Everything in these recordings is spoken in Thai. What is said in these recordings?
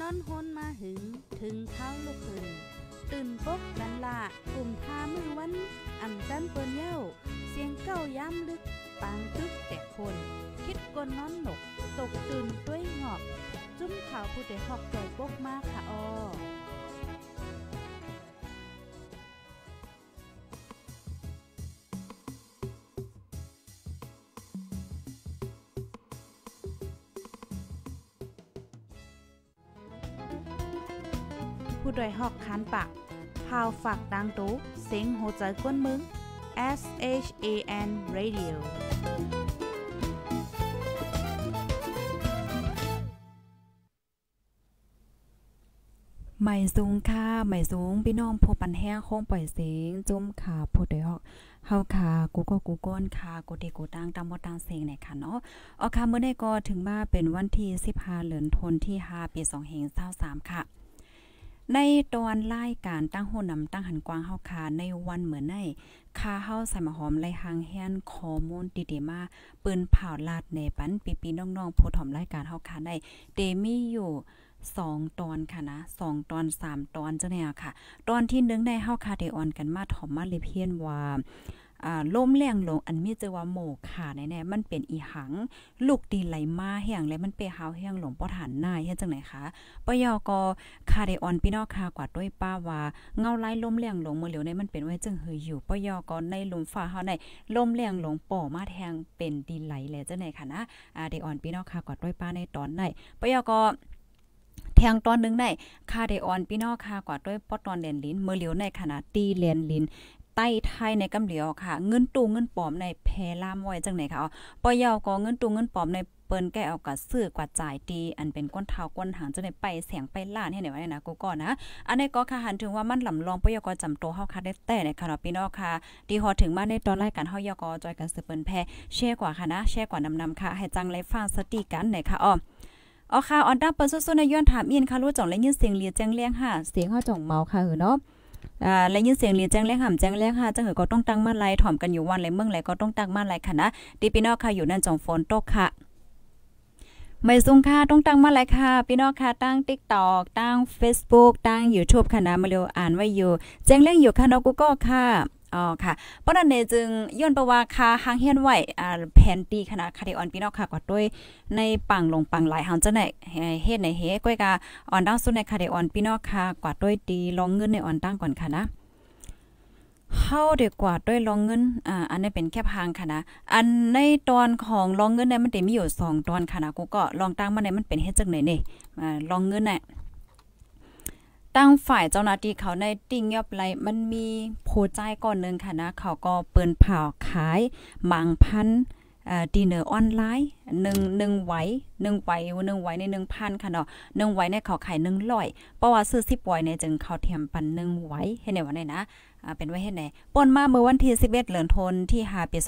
นอนฮนมาหึง ถึงเท้าลูกหึง ตื่นปกกันละกลุ่มทามือวันอ่ำจันเปิ้นเย้า เสียงเก้าย้ำลึก ปางตึกแต่คน คิดกนนอนหนก ตกตื่นด้วยหงอบจุ้มข่าวผู้เด็กหอกใจปกมากค่ะออ้วยหอกคันปากพาวฝากดังตู้เียงโหใจกวนมึง S H A N Radio ใหม่สูงค่ะใหม่สูงพี่น้องพบปันแห้งโค้งปล่อยเสียง จุ้มขาผู้ดยหอกเฮาค่ะกูก็กูก้นค่ะกูดีกูตั้งตามบ่ตังเสียงเนี่ยค่ะเนาะออค่ะเมื่อได้ก็ถึงมาเป็นวันที่15เดือนธันวาคมที่5ปี2 0 2 3ค่ะในตอนไล่การตั้งโหนำตั้งหันกว้างเฮาคาในวันเหมือนในคาเฮาใส่มาหอมไลหางแฮนคอมูลดีเดมาปืนเผาลาดในปันปีปีน้องๆผู้ถอมรายการเฮาคาในเตมีอยู่สองตอนค่ะนะสองตอนสามตอนจังแนวค่ะ ตอนที่หนึ่งได้เฮาคาเดออนกันมาถอมมาเลยเพียนว่าล้มแรงลงอันมีเจอว่าโม่าแน่ๆมันเป็นอีหังลูกดีไหลมาแห้งและมันไปหาวแห้งหลงป้อฐานนายเฮ็ดจังไหนคะปยอกอคาเดออนพี่นองคากว่าด้วยป้าว่าเงาไล่ล้มแรงลงเมื่อเหลียวในมันเป็นไว้จึงเฮยอยู่ปยอกอในลุมฟ้าเฮาในล้มแรงลงป่อมาแทงเป็นดินไหลแลจังไหนคะนะอาเดออนพี่นองคากว่าด้วยป้าในตอนหนปยอกอแทงตอนนึงได้คาเดออนพี่นองคากว่าด้วยปอตอนเลนลินเมื่อเหลียวในขณะตีเลนลินใต้ไทยในกำเหลียวค่ะ เงินตู้เงินปอมในแพล่ามไว้จังไหนค่ะอ๋อปอยาก็เงินตู้เงินปอมในเปิ้นแก้เอากับซื้อกว่าจ่ายดีอันเป็นก้นเท้าก้นหางจังไหนไปเสียงไปล้านให้ไหนวะเนี่ยนะกูก่อนนะ อันนี้ก็ค่ะหันถึงว่ามันหลำรองปอยกจำโตเฮาค่ะได้แต่ในค่ะเนาะพี่น้องค่ะดีฮอถึงมาในตอนแรกยการเฮายกจอยกันสืบเปิ้นแพแชร์กว่าค่ะนะแชร์กว่านำๆค่ะ ให้จังไรฟังสติกันหนค่ะอ๋ออ๋อค่ะออนดับเปิ้นสุดๆในย้อนถามอินค่ะรู้จ่องและยินเสียงเรียแจ้งเลี้ยงค่ะเสียงเฮาจ่องเมาค่ะเออเนาะอและยินเสียงเรี้แจ้งแรกห่ํแจ้งแรกค่ะจังหอก็ต้องตั้งมาไล่ถ่อมกันอยู่วันไรเมืองไรก็ต้องตั้งมาไล่ค่ะนะดีพี่น้องค่ะอยู่นั่นจอมฝนตกค่ะ ไม่สูงค่ะต้องตั้งมาเลยค่ะ พี่น้องค่ะตั้งิ๊กตอกตั้ง Facebook ตั้ง YouTube ค่ะนะมาเร็วอ่านไว้อยู่แจ้งเรื่องอยู่ค่ะนอกูก็ค่ะอ๋อค่ะเพราะนั้นเนจึงย้อนประวัติคาหางเฮียนไหวอ่าแผนตีขนาดคาเดออนพี่น้องค่ะก็ด้วยในปังลงปังหลายเฮาจังไหนเฮ็ดในเฮก้อยกาออนดาวสุดในคาเดออนพี่น้องค่ะกว่าด้วยตีลองเงินในออนตั้งก่อนค่ะนะเฮาเดีกว่าด้วยลองเงินอ่าอันนี้เป็นแค่พางค่ะนะอันในตอนของลองเงินเนี่ยมันจะมีอยู่ 2 ตอนค่ะนะกูก็ลองตั้งมาในมันเป็นเฮ็ดจังไหนนี่อ่าลองเงินเนี่ยตั้งฝ่ายเจ้าหน้าที่เขาในติ่งยอบไลมันมีโพใจก่อนนึงค่ะนะ เขาก็เปินเผาขายบางพันดีเนอร์ออนไลน์หนึ่งหนึ่งไหวหนึ่งไหวหนึ่งไหวในหนึ่งพันค่ะเนาะหนึ่งไหวในเขาขายหนึ่งร้อยเพราะว่าซื้อสิบไหวในจึงเขาเทียมปันหนึ่งไหวให้ในวันไหนนะเป็นไว้เฮ็ดไหนป่นมาเมื่อวันที่11เดือนธันวาคมที่าปี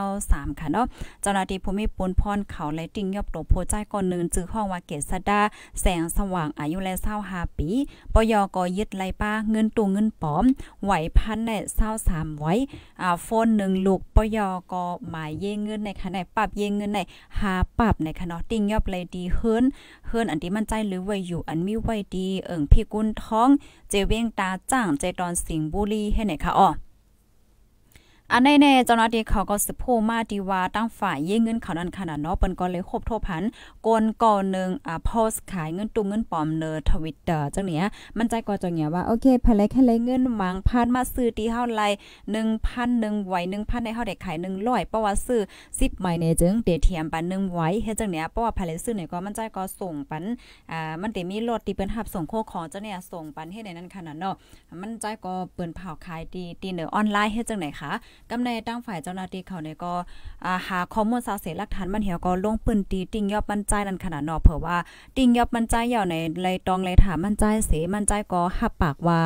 2023ค่ะเนาะเจ้าหน้าที่ภูมิปุนพรเขาและติ่งยอบโตโพใจก่อน นึงจื้อห้องว่าเกศดาแสงสว่างอายุ และ25ปีปยกยึดไลป้าเงิน ตูงเงินปอม ไหวพันแาส23ไว้อ่าโฟน1ลูกปยกหมายเยเงินในขณะปรับเยเงินในหาปรับในคะเนาะติ่งยอบเลยดีเฮือนเฮือนอันที่มันใจหรือไว้อยู่อันมีไว้ดีเอิ่งพี่กุนท้องเจเวงตาจ่างเจดอนสิงบุรีให้ไหนคะอ๋ออันนแน่เจ้าหน้าที่เขาก็สืบโพมาดีว่าตั้งฝ่ายเย่เงินเขานั้นขนาดเนาะเปิ้นก็เลยคบ โทพันกนก่อนหนึ่งอ่าโพสขายเงินตุ้มเงินปลอมเนอ ทวิตเตอร์จัง เนี้ยมันใจก็จัง เนี้ยว่าโอเคเพลแค่เลยเงินมังพาดมาซื้อที่เฮาไหห1 0 0งไว้1,000ในเฮาได้ขาย100เพราะว่าซื้อ10ใหม่ในจึงเตเทียมปันึงไว้เฮ็ดจังเนี้ยเพราะว่าเพลซื้อเนี่ยก็มันใจก็ส่งปันอ่ามันเตมีรถที่เปิ้นรับส่งโคของจังเนี้ยส่งปันเฮ็ดในนั้นขนาดเนาะมันใจก็เปิ้นเผาขายดีตีเนอออนไลน์เฮ็ดจังไหนคะกำในตั้งฝ่ายเจ้าหน้าที่เขาเนี่ยก็หาข้อมูลสาเสียหลักฐาน มันเหี่ยวก็ลงปืนตีติ่งยอบมันใจนั่นขนาดนอเผื่อว่า ติ่งยอบมันใจเหี่ยวในไรตองไรถามมันใจ เสมันใจก็หับปากว่า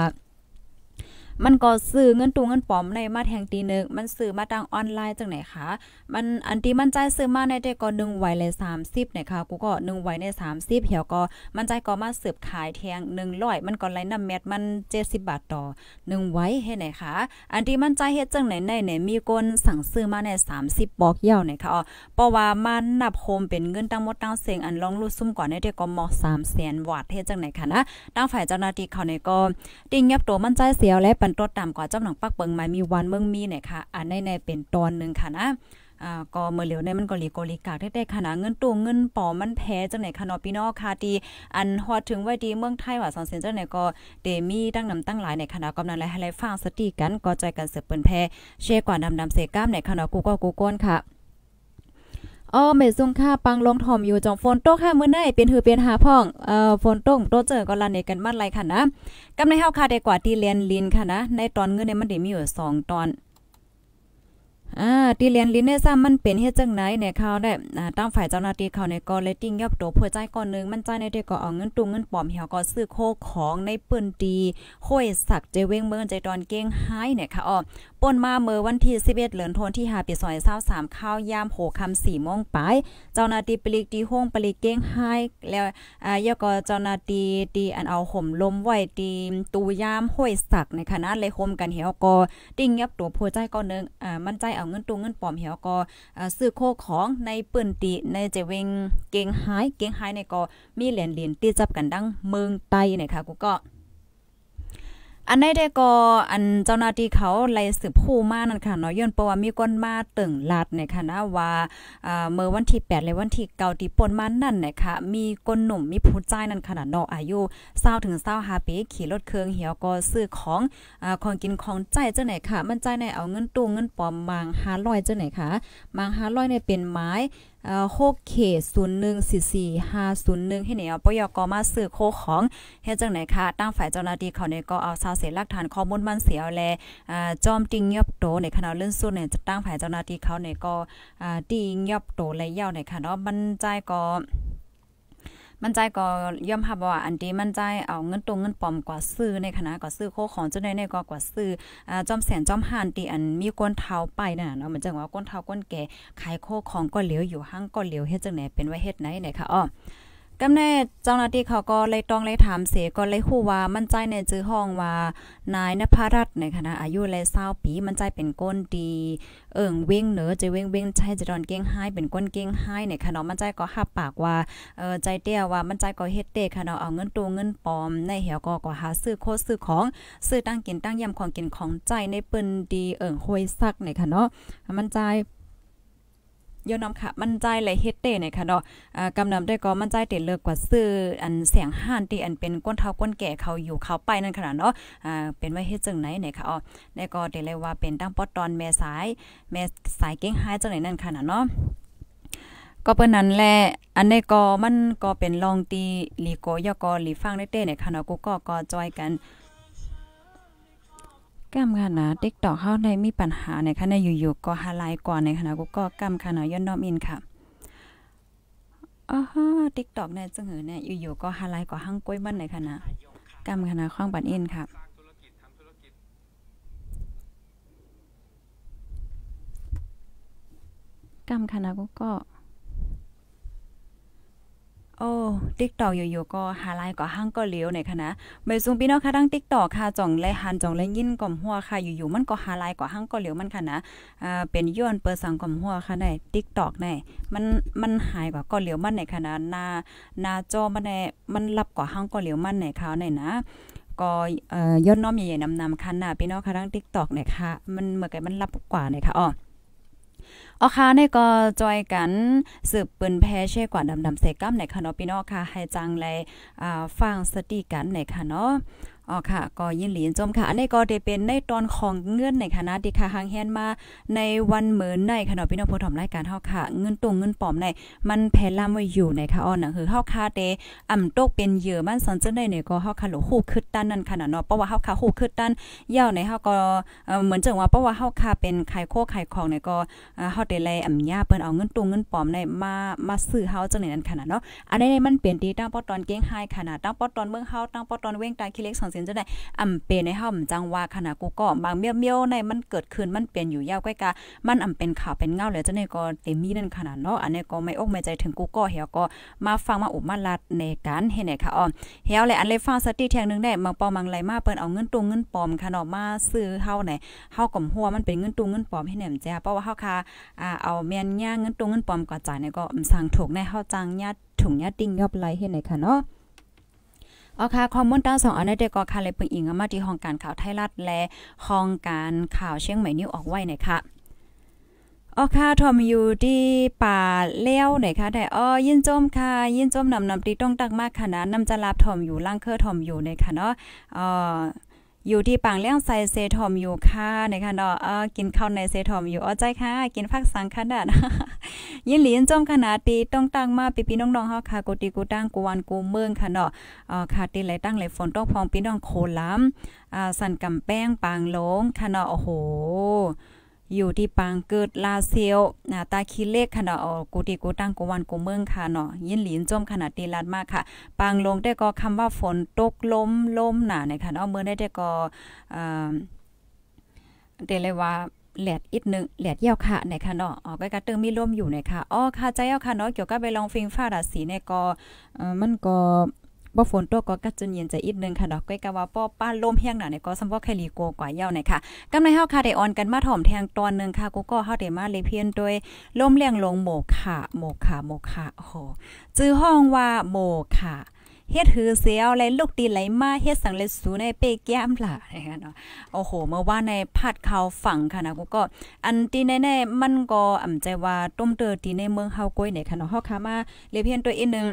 มันก็ซื้อเงินตุงเงินปอมในมาแทงตีนึงมันซื้อมาทางออนไลน์จังไหนคะ มันอันที่มันใจซื้อมาในแต่ก็งไวเลยสสามิไหนคะกูก็งไวใน30เหี่ยวก็มันใจก็มาสืบขายแทงหนึ่งร้อยมันก็ไรลน้ำเม็ดมันเจ็ดสิบบาทต่อหนึงไวเหหนไหนคะ อันที่มันใจเฮ็ดจังไหนในไหนมีคนสั่งซื้อมาใน30บอกเยาวไหนคะอ๋อเพราะว่ามันนับโฮมเป็นเงินตั้งหมดตั้งเสียงอันลองรูดซุ่มก่อนในแต่ก็หมอกามแสนวัดเฮ็ดจังไหนคะนะตั้งฝ่ายเจ้าหน้าที่เขาในก็ติงยบตัวมันใจเสียวและมันตดตากว่าเจ้าหนังปักเปิงมายมีวันเมืองมีเนี่ยค่ะ อันในในเป็นตอนหนึ่งค่ะนะอ่าก็เมื่อเหลียวในมันก็หลีกอลีกากได้แต่ขนาดเงินตัวเงินปอมันแพ้จังไหนคะเนาะพี่น้องค่ะดีอันฮอดถึงไว้ดีเมืองไทยว่าสอนเซนเจังไหนก็เดมี่ตั้งนำตั้งหลายในคณะกำนันและให้ฟังสติกันก็ใจกันเสือเปิ้นแพ้เชกว่าดำๆเสก้ามในคณะกูก็กูก้นค่ะอ๋อเมซุงค่ะ ปัง ลงถอม อยู่จองฝนตกค่ะมื้อไหนเป็นหือเป็นหาพ่องเอ่อฝนตกโตเจอก็ลันเนกันมันไรค่ะนะกำในเฮาค่ะได้กว่าที่เลียนลินค่ะนะ ในตอนเงินในมันได้มีอยู่2ตอนอ่าตีเลียนลินเนซ่าซมันเป็นเฮ็ดจังไหนเนี่ยเขาได้อ่าตั้งฝ่ายเจ้าหน้าที่เขาในก็เลตติ้งยับ ตัวเพื่อใจ ก่อน นึง มันใจในเด็กก็เอาเงินตุงเงินปอมเหี่ยวก็ซื้อโคของในปืนตีห้อยสักเจเวงเมืองใจตอนเก้งหายเนี่ยค่ะอ๋อป่นมาเมื่อวันที่11เดือนธันวาคมที่5ปี2023ข้าวยามโหคำ4โมงปลายเจ้าหน้าที่ปลิกตีห้องปลิกเก้งหายแล้วอ่ายก็เจ้าหน้าที่ทีอันเอาห่มลมไว้ตีตูยามห้อยสักในคณะเลยคมกันเหี่ยวก็ติ้งยับตัวเพื่อใจก่อนนึงอ่ามันใจเอาเงินตรงเงินปลอมเหี่ยวก็ซื้อโคของในปืนติ ในเจเวงเก่งหาย เก่งหาย ใน ก็ มีเหรียญเหรียญตีจับกันดังเมืองไต้นะคะกู ก็อันในเด้ก็อันเจ้าหน้าที่เขาไล่สืบผู้มานั่นค่ะเนาะย้อนเพระว่ามีก้นมาตึงลาดในค่ะนะว่าเมื่อวันที่8และวันที่9ที่ปนมานั่นนะคะมีก้นหนุ่มมีผู้ใจนั่นขนาดเนาะอายุ20ถึง25ปีขี่รถเครื่องเหี่ยวก็ซื้อของอของกินของใจจ้าไหนค่ะมันใจในเอาเงินตู้เงินปอมมาง500จ้าไหนค่ะมาง500เนี่ยเป็นไม้หกเขตศูนย์หนึ่งสี่สี่ห้าศูนย์หนึ่งให้เหนียวปยกมาสื่อโคของเฮ็จังไหนคะตั้งฝ่ายเจ้าหน้าที่เขาเนี่ยก็เอาซาเสลักฐานข้อมูลมันเสียวแลจอมติงยอบโตในขณะเลื่อนสุดเนี่ยจะตั้งฝ่ายเจ้าหน้าที่เขาเนี่ยก็ติงยอบโตและเย่าในี่ค่ะเนาะบรรจัยก็มันใจก็ย่อมหับว่าอันดีมันใจเอาเงินตรงเงินปลอมกว่าซื้อในคณะกว่าซื้อโคของจุดในในก็กว่าซื้อจอมแสนจอมหานตีอันมีก้นเท้าไปน่ะเนาะมันจังว่าก้นเท้าก้นแก่ขายโคของก็เหลียวอยู่ห้างก็เหลียวเฮ็ดจังไหนเป็นไว้เฮ็ดไหนไหนคะอ้อกำเนเจ้าหน้าที่เขาก็เลยต้องเลยถามเสียก็เลยฮู้ว่ามันใจในจื้อห้องว่านายนภรัตน์ในคณะอายุเลยเศร้าปีมันใจเป็นก้นดีเอิ่งเว้งเหนือจะเว้งเว้งใช่จะดอนเก้งให้ เป็นก้นเก้งให้ ในคณะมันใจก็หับปากว่าเออใจเตี้ยว่ามันใจก็เฮ็ดเตะคณะเอาเงินตูเงินปอมในเหี่ยวก็ก็หาซื้อโคซื้อของ ซื้อตั้งกินตั้งยำของกินของใจในเปิ้นดีเอิ่งห้วยซักในคณะมันใจยอน้ำค่ะมันใจไหลเฮ็ดเตเนี่ยค่ะเนาะอ่ากำนํดได้ก็มันใจเตเลิกกว่าซื้ออันเสียงห่านตีอันเป็นก้นเท้าก้นแก่เขาอยู่เขาไปนั่นขนาดเนาะ อ่าเป็นไว้เฮ็ดจังไหนเนี่ยค่ะอ๋อได้ก็เตะเลยว่าเป็นตั้งปอตอนแม่สายแม่สายเก้งหายจังไหนนั่นขนาดเนาะ ก็เปิ้นนั้นแหละอันนี้ก็มันก็เป็นลองตีลีโกยอกอลีฟังได้เต้เนี่ยค่ะเนาะกูก็ก็จอยกันกำคัะนะติ๊กตอกเข้าในมีปัญหาในคณะอยู่ๆ ก็ฮาไลก่อนในคณะกูก็กำคณะนะย้อนน้อมอินค่ะ อ๋อฮะติ๊กตอกเนี่ยจังหือเนี่ยอยู่ๆ ก็ฮาไลก่อห้างกล้วยมันในค่ะนะกำค่ะนะข้องปันอินค่ะกำรมคนะกูก็โอ้ติ๊กตอกอยู่ๆก็หาไลน์ก็ห้างก็เลี้ยวในคณะนไม่ซุงพี่น้องค่ะทั้งติ๊กตอกค่ะจ่องแลหันจ่องแลยินก่อมหัวค่ะ อยู่ๆมันก็หาไลน์ก็ห้างก็เลี้ยวมันค่ะนะอ่าเป็นย้อนเปิดสังก่อมหัวค่ะในติ๊กตอกในมันมันหายกว่าก็เลี้ยวมันในคณะนหน้าหน้าจอมันในมันรับก็่ห้างก็เลี้ยวมันในคาวในนะก็ยอดน้อมใหญ่ๆนำๆคันน่ะพี่น้องค่ะทั้งติ๊กตอกในค่ะมันเหมือนกับมันรับกว่าในค่ะอ๋ออาค่ะนี่ก็จอยกันสืบปืนแพ้เช่กว่าดำดำเซกัมในคานอปิโนค่ะให้จังเลยาฟังสติกันในคานออ๋อค่ะก็ยินหลีนจมค่ะอันนี้ก็ได้เป็นในตอนของเงื่อนในคณะที่ค่ะหางแฮนมา ในวันเหมือนในคณะนพี่น้องผู้ชมรายการเฮาค่ะเงินตรงเงินปอมในมันแผ่ลาไว้อยู่ในค่ะอ้อนนะคือเฮาค่ะเตอ่ำตกเป็นเหยื่อมันสนใจใเนี่ยก็เฮาค่ะหลฮู้คึดตันนั่นค่ะเนาะเพราะว่าเฮาค่ะฮู้คึดตันยาวในเฮาก็เหมือนจังว่าเพราะว่าเฮาค่ะเป็นไข่โคไข่ของเนี่ยก็เฮาเดเลลอ่ำย่าเปิ้นเอาเงินตรงเงินปอมในมามาซื้อเฮาจังไดนั่นค่ะเนาะ อันนี้มันเปลี่ยนดีตั้งปอตอนเก้งไฮค่ะนตั้งปอตอนเมืองเฮาตั้งปอตอนเว้งตาคิเล็กสินจะได้อำเป็นในห้อมจังว่าขณะกูก็บางเมี้ยวเมียวในมันเกิดขึ้นมันเป็นอยู่ยาวใกล้กามันอำเป็นข่าวเป็นเงาแล้เจะในก็เต็มมีนั่นขนาดเนาะ อันนี้ก็ไม่อกไม่ใจถึงกูก็เหี่ยวก็มาฟังมาอุบมาลัดในการเห็นไห้ค่ะอ้อเหี่ยวเลยอันเลยฟังสติแทงนึงได้มางปอมังไหลมาเปิ้นเอาเงินตุงเงินปอมค่ะเนาะมาซื้อเฮาไหนเฮาก่อมหัวมันเป็นเงินตุงเงินปอมให้แหนมจ้เพราะว่าเฮาค่ะอ่าเอาแม่นย่างเงินตุงเงินปอมก็จ่ายเนี่ยก็สั่งถูกในเฮาจังญาติถุงญาติดิ้งยอบไหลเฮ็ดไหนค่ะเนาะอ๋อค่ะความ่ลตั้งสองอันนี้เด็กก็คาเลยเพิ่งอิงมาที่ห้องการข่าวไทยรัฐและห้องการข่าวเชียงใหม่นิวออกไว้หน่อยค่ะอ๋อค่ะทอมอยู่ที่ป่าเลี้ยวไหนคะได้ อ๋อ ยินจมค่ะ ยินจมนำนำตีต้องตักมากค่ะนะนำจะรับทอมอยู่ล่างเคอทอมอยู่ในค่ะเนาะอ๋ออยู่ที่ปางเลี้ยงไ่เซทอมอยู่ค่ะนะคะเนาะเออกินข้าวในเซทอมอยู่อ๋อใจค่ะกินผักสังขนาดยินหลีนจมขนาดตีต้องตั้งมาปีพี่น้องๆเฮาค่ะกูตีกูตั้งกูวันกูเมืองค่ะเนาะเออค่ะตีไหลตั้งไหลฝนต้องพองพี่น้องโคลำอ่าสั่นกำแป้งปางหลงค่ะเนาะโอ้โหอยู่ที่ปางเกิดลาเซลนาตาคิเลขขนาดกูตีกูตั้งกูวันกูเมืองค่ะเนาะยินหลินจมขนาดตีลัดมากค่ะ ปางลงได้ก็คำว่าฝนตกล้มล้มหนาในค่ะเนาะเมื่อได้ได้ก็เอ่อเดเลยว่าแหลดอีกหนึ่งแหลดเยี่ยวค่ะในค่ะเนาะอ๋อก็กระตึงมีล้มอยู่ในค่ะอ๋อค่ะใจเยี่ยวค่ะเนาะเกี่ยวกับไปลองฟิงฟ้าราศีในก็มันก็บ่ฝนตกก็กัดจนเย็นใจอีกนึงค่ะดอกก้อยกะว่า ป้อป้าลมเฮียงหนาในก็สำบ่แค่ลีโกกว่าเย้าหน่อยค่ะกำไรเฮาค่ะได้ออนกันมาถ่อมแทงตอนนึงค่ะกูก็เฮาได้มาเลยเพียนโดยลมเลี้ยงลงโมค่ะโมค่ะโมค่ะโอ้หจื้อห้องว่าโมค่ะเฮ็ดหือเสียวแลลลูกตีไหลมาเฮ็ดสังเลสูในเปกย้มล่ะนะคะเนาะโอ้โหเมื่อว่าในพัดเขาฝั่งค่ะนะกูก็อันตี่แน่ๆมันก็อำใจว่าต้มเตอตีในเมืองเฮาก้อยไหนค่ะเนาะเฮาค่ะมาเลเพียนตัวอีกนึง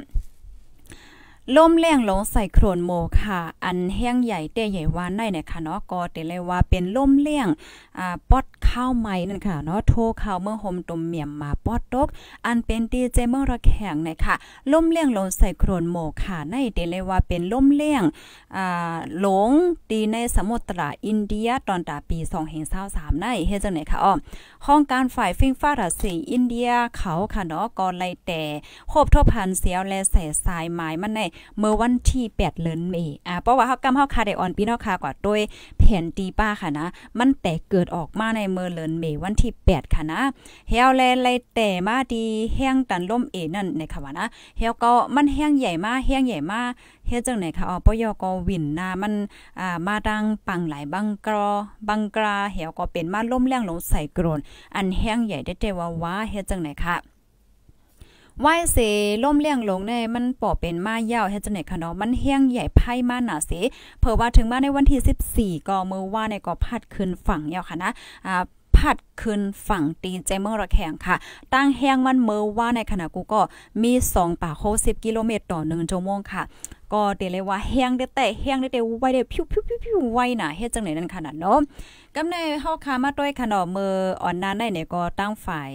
ล่มแรงลงใส่โครนโมค่ะ อันแห้งใหญ่เต้ใหญ่ว่าในเนี่ยค่ะเนาะก็เตเลยว่าเป็นล่มแรงอ่าป๊อดข้าวไม้นั่นค่ะเนาะโทข้าวเมื่อห่มตมเหมี่ยมมาป๊อดตกอันเป็นตีเจเมื่อระแข็งเนี่ยค่ะล่มแรงลงใส่โครนโมค่ะในเตเลยว่าเป็นล่มแรงอ่าหลงตีในสมุทรอินเดียตอนตาปี2023ในเฮ็ดจังไหนค่ะอ้อห้องการฝ่ายฟิงฟ้าราสีอินเดียเขาค่ะเนาะก็ไล่แต่โคบทบพันเสียวและแสสายหมายมันในเมื่อวันที่8เดือนเมษอ่าเพราะว่าเฮากำเฮาคาได้ออนพี่น้องค่ะกว่าโดยแผ่นตีป้าค่ะนะ มันแต่เกิดออกมาในเมื่อเดือนเมษวันที่8ค่ะนะเฮาแลไลแต่มาดีแห้งตันล่มเอนั่นในค่ะว่านะเฮาก็มันแห้งใหญ่มากแห้งใหญ่มากเฮ็ดจังไหนคะอ๋อปยกวินนามันอ่ามาดังปังหลายบังกรบังกราเหี่ยวก็เป็นมาล่มแรงลงใส่กรนอันแห้งใหญ่ได้แต่ว่าว้าเฮ็ดจังไหนคะไหวเสล่มเลี้ยงลงใน มันป่อเป็น มา ยาวเฮจเนตค๋คะเนาะมันแห้งใหญ่ไพ่มาหนาเสเผื่อว่าถึง มา ในวันที่14 ก็มือว่า ในก็พัดขึ้นฝั่ง ยาว ค่ะ นะ อ่า พัดขึ้นฝั่งตีนใจ เมืองระแขงค่ะ ตั้งแห้งมัน เมื่อ ว่า ในขณะกูก็มี2ป่าโค10กิโลเมตรต่อ1ชั่วโมงค่ะก็เดี๋ยวเลยว่าแห้งได้แต่แห้งได้แต่ไว้ได้พิ้วพิ้วพิวพิวไว้น่ะเฮ็ดจังไหนนั่นขนาดเนาะกำในเฮาคามาต้อยขนอมมืออ่อนนานได้เนี่ยก็ตั้งฝ่าย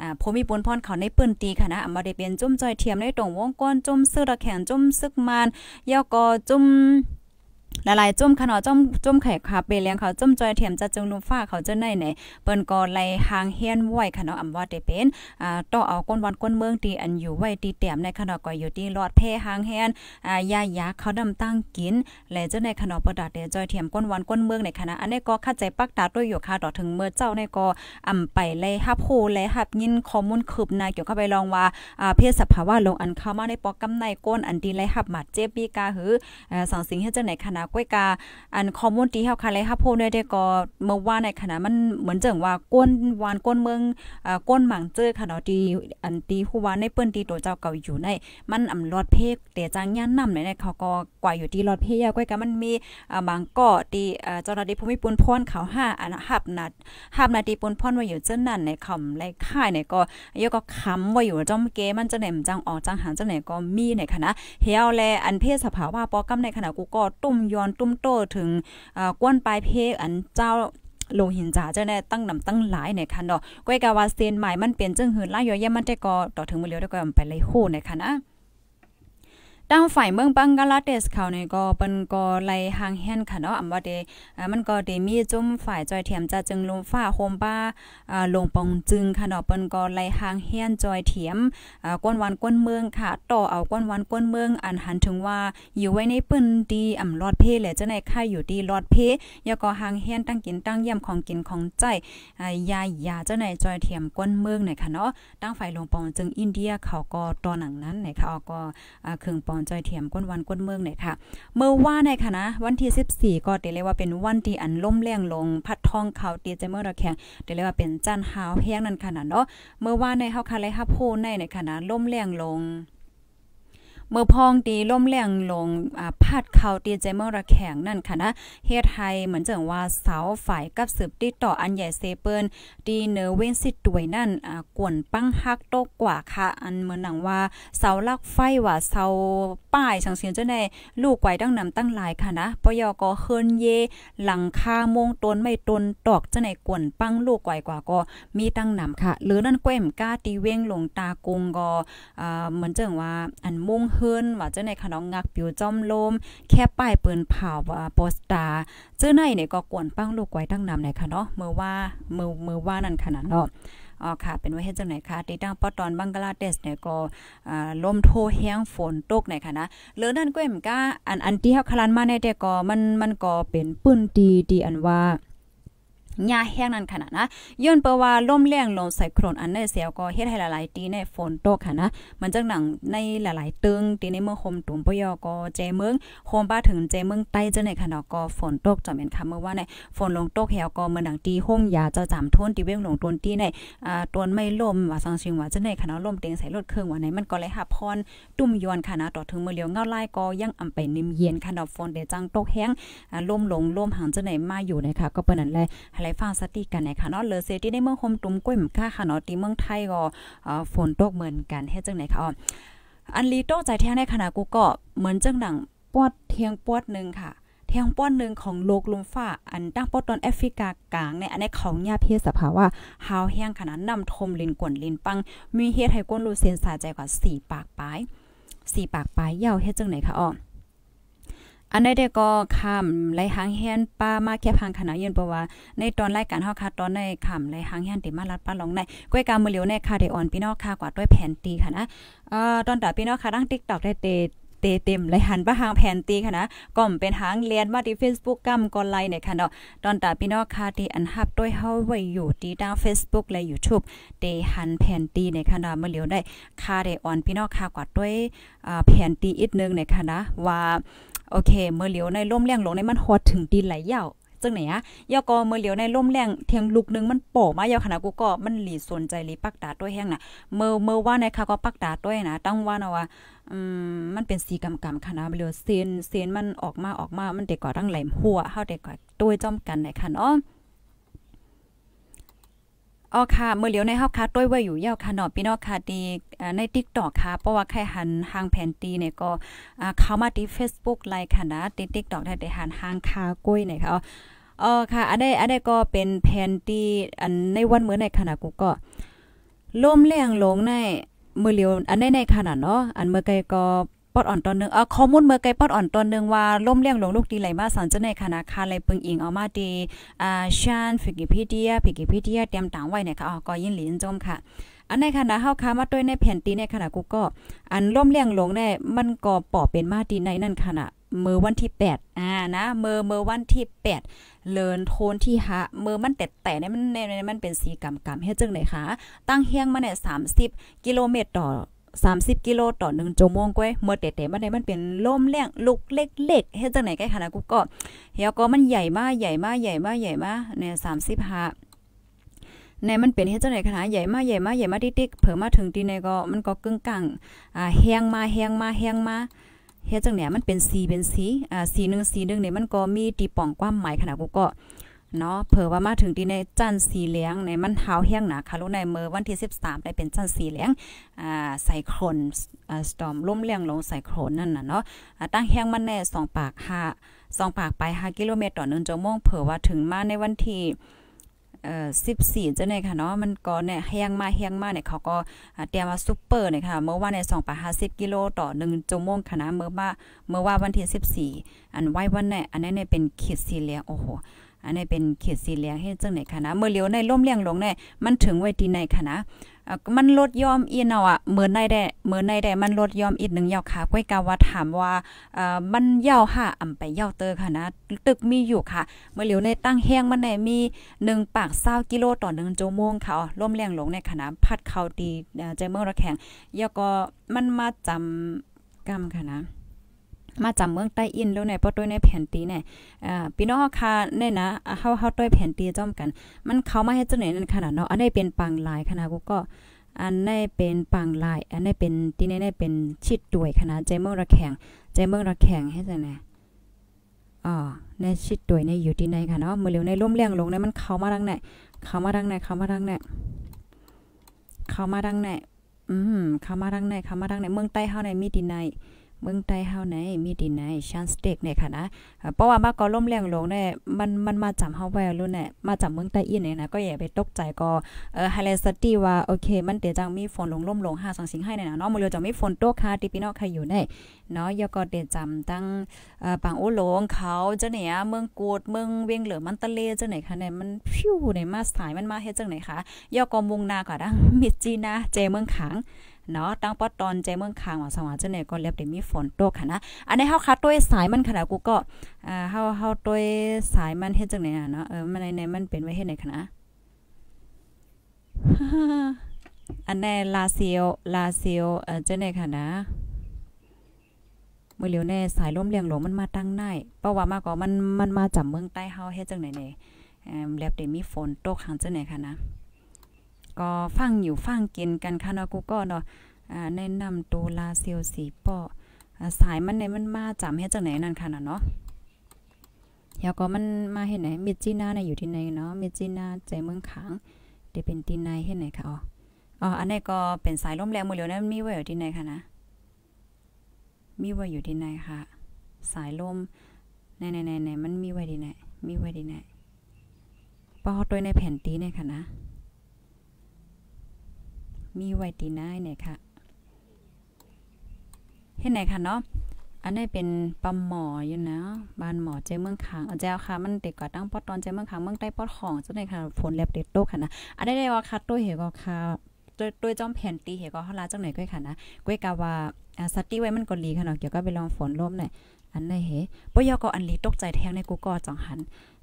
อ่าผมมีปุนพรเขาในปืนตีค่ะนะมาได้เป็นจุ่มจอยเทียมในตรงวงก้นจุ่มซึกระแขนจุ่มซึกมานย่อก็จุ่มละลายจุ่มขนอจุ้มจุ่มไข่ขาเปเลียงเขาจุ่มจอยเถียมจะจึงนุ่มฟ้าเขาจะไหนไหนเปิ้นก็ไล่หางเฮียนไหยขนออำว่าเตเป็นอ่าต่อเอาก้นวันก้นเมืองตีอันอยู่ไหวตีเตียมในขนอก็อยู่ตีรอดแพ่หางเฮียนอ่ายายาเขาดำตั้งกิน และเจ้าในขนอประดัดเดจอยเถียมก้นวันก้นเมืองในคณะอันนี้ก็เข้าใจปักตาด้วยอยู่ค่ะต่อถึงเมื่อเจ้าในก็อำไปไล่ฮับโคและฮับยินข้อมูลคืบหน้าเกี่ยวกับไปลองว่าอ่าเพศสภาวะลงอันเข้ามาในปอกกำในก้นอันดีไล่ฮับมาเจ็บปีกาหือสองสิ่งเฮ็ดจังไนคณะวยกาอันคอมมูนตีเฮาค่ะเลยฮับโพเนี่ยได้ก็เมื่อวานในขณะมันเหมือนเจิงว่าก้นวานก้นเมืองอ่าก้นหมังเจอข่ะเนาะตีอันตีฮู้ว่าในเปิ้นตีตัวเจ้าเก่าอยู่ใน มันอำรอดเพกแต่จังย่านนำในเขาก็กว่าอยู่ที่รอดเพยาก้วยกามันมีอ่าบางก่อตีอ่าเจ้าหน้าที่ภูมิปุนพรเขาห้าอันหับนัดหับนาตีปุนพรไว้อยู่เจ้านั่นในคำในค่ายในก็ยกก็คำไว้อยู่จอมเกมันจะไหนมจังออกจังหางจังไหนก็มีในคณะ เฮาแลอันเพศสภาวะปอกำในคณะกูก็ตุ้มย้อนอนตุ้มโตถึงก้นปลายเพอันเจ้าโลหินจ๋าเจ้าแน่ตั้งนำตั้งหลายในคันดอกก้อยกาวาเซนใหม่มันเปลี่ยนจึงหืนล่ายย่อยแย่มันแต่ก็ต่อถึงมือเลียวได้ก็ไปเลยโหในคันนะด้านฝ่ายเมืองบังกลาเทศเขาเนี่ยก็เป็นก็ไล่ห่างแห่นค่ะเนาะอำว่าเดอมันก็เดมีจุ่มฝ่ายจอยเทียมจะจึงลมฟ้าโฮมป้าอ่าลงปอง จึงค่ะเนาะเปิ้นก็ไล่ห่างแห่นจอยเทียมอ่าก้นวันก้นเมืองค่ะต่อเอาก้นวันก้นเมือง อันหันถึงว่าอยู่ไว้ในปื้นดีอำรอดเพแเละจะในค่ายอยู่ดีรอดเพยก็ห่างแห่นตั้งกินตั้งเยี่ยมของกินของใจอ่ายายาเจ้านจอยเทียมก้นเมืองไหนค่ะเนาะ ตั้งฝ่ายลงปองจึงอินเดียเขาก็ตอหนังนั้นไหนค่ะก็อ่าครึ่งปองอนจอยเถียมก้นวันก้นเมืองเน่อยค่ะ เมื่อว่าในค่ะนะวันที่14 ก็เดี๋ยวเรียกว่าเป็นวันที่อันล่มแรงลง พัดทองเขาเตีใจเมื่อระแข็งเดี๋ยวเรียกว่าเป็นจันทร์หาวเพียงนั่นขนาดเนาะ เมื่อว่าในเฮาคาเลยฮับโพในในคณะะล่มแรงลงเมื่อพองตีล่มแรงลง อ่า พาดเข่าตี ใจเมื่อระแข็งนั่นค่ะนะ เฮ็ดให้เหมือนจังว่าเสาฝ่ายกับสืบติดต่ออันใหญ่เซเปิ้นตีเนอเว้นสิตวย นั่น อ่า กวน ปังฮักโตกว่า ค่ะ อัน เหมือนหนังว่าเสาลักไฟ ว่าเสาป้ายสังเสียงเจ้าในลูกไกวตั้งนำตั้งหลายค่ะนะ ปยกเฮินเยหลังคามงตนไม่ตนตอกเจ้าในกวนปังลูกไกวกว่าก็มีตั้งนำค่ะหรือนั่นแก้มก้าตีเว้งลงตากุงก็อ่าเหมือนจังว่าอันมุ่งเืิรนว่าเจ้าในขนองงักปิวจอมลม แค่ป้ายปืนเผาว่าโปสตาเจ้าในเนี่ยก็กวนปั้งลูกไว้ตั้งนำในค่ะเนาะมื่อว่าเมือมือว่านั่นขนาดเนาะอ๋อค่ะ เป็นว่าเฮ็ดจังไหนคะติดตั้งปอตอนบังกลาเทศเนี่ยก็ลมโทแห้งฝนตกในค่ะนะเลือนั่นก็เอ็มก้าอันอันที่เฮาคลานมาในแต่ก็มันมันก็เป็นปื้นดีดีอันว่า้าแห้งนั่นขนาดนะย้อนเปว่าล่มแรงลมใส่โครนอันในเสียวก็เฮ็ดให้หลายๆตีในฝนตกค่ะนะมันจังหนังในหลายๆตึงตีในเมืองคมตุ่มปยอก็เจเมืองโคมบ้าถึงเจเมืองใต้จังในค่ะเนาะก็ฝนตกจอมเป็นค่ะเมื่อว่าในฝนลงตกแหวก็เมืองนังตีห้องยาเจ้าจำทนตีเว้งลงตนตีในอ่าตนไม่ล่มว่าสังชิงว่าจังในค่ะเนาะล่มเต็งใส่รถเครื่องว่าไหนมันก็เลยหับพรตุ่มยอนค่ะนะต่อถึงเมื่อเลียวเงาไล่ก็ยังอำไปนิ่มเย็นค่ะเนาะฝนเดจังตกแห้งล่มลงล่มหางจังในมาอยู่นะคะก็เป็นนั้นแหละไรฟังสติกันนะคะเนาะเลอเซที่ในเมืองคมตุ้มก้อยมค่ะค่ะเนาะที่เมืองไทยก็ฝนตกเหมือนกันเฮ็ดจังไหนคะอ๋ออันลีโตใจแท้ในขณะกูก็เหมือนจังดังปอดเทียงปอดนึงค่ะเทียงป้อนหนึ่งของโลกลุมฟ้า อันตั้งปอตอนแอฟริกากลางในอันในของยาเพศสภาวะหาวแห้งขนาดนำทมลิน กวนลินปังมีเฮ็ดให้ก้นรูเซนสาใจกว่า4ปากปลาย4ปากปลายยาวเฮ็ดจังไหนคะอ๋ออันนี้ได้ก็คำาไหลหางแฮนป้ามาแค่พังขนาดยืนเพราะว่าในตอนรายการเฮาค่ะตอนในคำาไหลหางแฮนติมารัดป้าลองในก้อยกามือเหลียวในคาเด้ออนพี่น้องค่ะกว่าด้วยแผ่นตีค่ะนะเอ่อตอนต่อพี่น้องค่ะดัง t i k t อกได้เตตเต็มเลยหันปะหางแผ่นตีค่ะนะก็มเป็นหางเลียนมาที่ Facebook กำก่อนไลน์เนี่ยค่ะเนาะตอนตาพี่น้องคาะที่อันฮับด้วยเฮาไว้อยู่ที่ทาว Facebook และ YouTube เตหันแผ่นตีในี่ยค่ะนาะเมื่อเหลียวได้คาได้อ่อนพี่น้องคาะกว่าด้วยแผ่นตีอีกนึงในค่ะนะ ว่าโอเค เมื่อเหลียวในร่มเลี้ยงหลงในมันฮอดถึงตีไหลยาวจังไหนอะยอกอเมื่อเหลียวในล่มแรงเทียงลูกนึงมันโป่มายาวขนาดกูก็มันหลีสนใจหลีปักดาด้วยแห้งน่ะเมื่อเมื่อว่าในค่ะก็ปักดาด้วยนะตั้งว่านะว่าอืมมันเป็นสีกำกำขนาดเหลียวเซนเซนมันออกมาออกมามันเด็กก่าตั้งแหลหัวเฮาเด็กก่าตัวจอมกันไหนค่ะเนาะอ๋อค่ะเมื่อเลียวในเฮาคาต้วยไว้อยู่ยาวค่ะเนาะพี่น้องค่ะดีใน TikTok ค่ะเพราะว่าใครหันหางแผนตีเนี่ยก็เข้ามาที่ Facebook ไลค์ค่ะนะทติ TikTok ได้ได้หันหางคากุ้ยเนี่ยค่ะอ๋อค่ะ อันใดอันใดก็เป็นแผนตีอันในวันเมื่อในขณะกูก็ล่มแรงลงในเมื่อเลียวอันในในขนาดเนาะอันเมื่อไกลก็ปอดอ่อนตอนนึงเออข้อมูลเมื่อไกลปอดอ่อนตอนนึงว่า ล่มเลี้ยงหลงลูกดีไหลมาสันจะในคณะคาไรปึงอิงเอามาดี อ่า ชานฟิกิพีเดียฟิกิพีเดียเตรียมต่างไว้เนี่ยค่ะอ๋อก็ยินหลินจมค่ะ อันในขณะเฮาค้ามาด้วยในแผ่นตีในขณะกูก็อันล่มเลี้ยงหลงได้มันก็ป่อเป็นมาดีในนั่นขณะมื่อวันที่8อ่า นะเมือมื่อวันที่ 8 เลินโทนที่ฮะมือมันแต่แต่เนี่ยมันเนี่ยมันเป็นสีกำกำเฮ็ดจึงไหนคะ ตั้ง เฮียงมาเนี่ย30 กิโลเมตรต่อ30กิโลต่อ1ชั่วโมงก้วย เมื่อเตะๆมันได้มันเป็นลมแรงลูกเล็ก ๆเฮ็ดจังไหนใกล้ขนาดกูก็เฮียก็มันใหญ่มากใหญ่มากใหญ่มากใหญ่มากเนี่ย35ในมันเป็นเฮ็ดจังได๋ขนาดใหญ่มาใหญ่มาใหญ่มาติ๊กๆเผื่อมาถึงตีในก็มันก็กึ่งกลางอ่าแฮงมาแฮงมาแฮงมาเฮ็ดจังเนี่ยมันเป็นสีเป็นสีอ่าสีหนึ่งสีหนึ่งเนี่ยมันก็มีตีป่องความหมายขนาดกูก็เนาะเผื่อว่ามาถึงที่ในจันสีเหลืองในมันเท้าเฮี้ยงหนาคาะลูในเมื่อวันที่ 13ได้เป็นจันสีเหลืองอ่าใส่โครนอ่าสตอมล่มเลียงลงใส่โครนนั่นน่ะเนาะตั้งเฮี้ยงมันแน่2 ปาก5 2ปากไป 5 กิโลเมตรต่อ1ชั่วโมงเผื่อว่าถึงมาในวันที่เอ่อ14จเนไ่ยค่ะเนาะมันก็เนี่ยแฮงมาแฮงมาเนี่ยเขาก็เตรียมว่าซุปเปอร์เนี่ยค่ะเมื่อว่าใน2ปส50กิโลต่อ1ชั่วโมงคณะเมื่อว่าเมื่อว่าวันที่14 อันไว้วันเนี่ยอันนี้เนี่ยเป็นขีดสี่เหลี่ยมโอ้โหอันนี้เป็นเขตสีเหลืองให้ดจังไหนคะนะเมื่อเลียวในร่มเลี้ยงลงในมันถึงไว้ที่ไนคณะมันลดยอมอีนเอาอะเหมือนในได้เหมือนในได้มันลดยอมอีกหนึ่งยาวค่ะก้อยกาว่าถามว่าเอ่อมันยาวห่าอ่ำไปยาวเตอค่ะนะ ตึกมีอยู่ค่ะ เมื่อเหลียวในตั้งแห้งมันได้มี1ปาก20กิโลต่อ1ชั่วโมงค่ะ ร่มแรงลงในคณะ พัดเข้าดีใจเมืองระแข็งยาก็มันมาจำกรรมค่ะนะมาจำเมืองใต้อินแล้วในปอต้วยในแผ่นตีเนี่ยอ่พี่น้องค่ะเนี่ยนะเฮาเฮาต้วยแผ่นตีจ้อมกัน มันเขามาเฮ็ดจังไหนนั่นขนาดเนาะอันได้เป็นปังหลายขนาดกูก็ อันได้เป็นปังลาย อันได้เป็นตีเนี่เป็นชิดด้วยขนาดใจเมืองระแข็งใจเมืองระแข็งให้จังไหนอ๋อในชิดด้วยในอยู่ที่ไหนค่ะเนาะมือเร็วในร่มเลียงลงในมันเข้ามาดังไหน เข้ามาดังไหน เข้ามาดังไหนเข้ามาดังไหนอืมเข้ามาดังไหนเข้ามาดังไหนเมืองใต้เฮาในมีที่ไหนเมืองไทยเฮาไหนมีดีไหนชันสเต็กเนี่ยค่ะนะ เพราะว่ามาก็ล่มแรงลงเนี่ยมันมันมาจำเฮาไว้รุ่นเนี่ยมาจำเมืองใต้อีเนี่ยนะ ก็อย่าไปตกใจก็เออไฮไลท์สตี้ว่าโอเค มันเดี๋ยวจังมีฝนลงล่มลง5 2งให้เนี่ยนะเนาะมื้อเร็วจะมีฝนตกค่ะที่พี่น้องใครอยู่ได้เนาะย่อก็เดี๋ยวจำตั้งเอ่อปางโอหลงเขาเจ้าเนี่ย เมืองกูดเมืองเวียงเหลือมันตะเลเจ้าไหนคะเนี่ยมันพิ้วเนี่ยมาสายมันมาเฮ็ดจังไหนคะย่อก็มุงนาก็ดังมิจีนาเจเมืองขางเนาะตั้งปอตอนใจเมืองคางว่าสว่างจังไหนก็เล็บได้มีฝนตกค่ะนะอันนี้เฮาคัดด้วยสายมันขนาดกูก็อ่าเฮาเฮาด้วยสายมันเฮ็ดจังไหนะเนาะเออมันในในมันเป็นไว้เฮ็ดไหนคะนะอันแน่ลาเซียวลาเซียวเออจังไหนค่ะนะเมื่อเลียวแน่สายลมเลียงหลงมันมาตั้งหนเพราะว่ามาก็มันมันมาจับเมืองใต้เฮาเฮ็ดจังไหนเนี่ยแลบได้มีฝนตกข้างจังไหนค่ะนะก็ฟังอยู่ฟังกินกันค่ะเนาะกูก็เนาะอ่าแนะนำตัวลาเซียวสีป้อสายมันในมันมาจำให้จังไหนนั่นค่ะเนาะแล้วก็มันมาเห็นไหนมิจินาในอยู่ที่ไหนเนาะมิจินาใจเมืองขางเดี๋ยวเป็นที่ไหนเห็นไหนค่ะอ๋ออ๋ออันนี้ก็เป็นสายลมแรงมือเหลีวนั้นมีไว้อยู่ที่ไหนคะนะมีไว้อยู่ที่ไหนคะสายลมในในในมันมีไว้ที่ไหนมีไว้ที่ไหนปอตัวในแผ่นตีเนี่ยค่ะนะมีไวตีน่ายเนี่ยค่ะเห็นไหนค่ะเนาะ อันนี้เป็นปั๊มหมออยู่นะ บ้านหมอเจ้าเมืองขางเจ้าค่ะ มันเด็กกว่าตั้งปอดตอนเจ้าเมืองขางเมืองใต้ปอดของเจ้าหนค่ะฝนแลบเด็ดโตค่ะนะอันนี้ได้ว่าค่ะตัวเหก็ค่ะตัวตัวจอมแผ่นตีเหก็ฮาลาจังไหนก้วยค่ะนะ ก้วยกาว่าอัาสติไว้ มันก็ลีค่ะเนาะเดี๋ยวก็ไปลองฝนล้มหน่อยอันนี้เหปยอก็อันลีตกใจแทงในกูก็จังหัน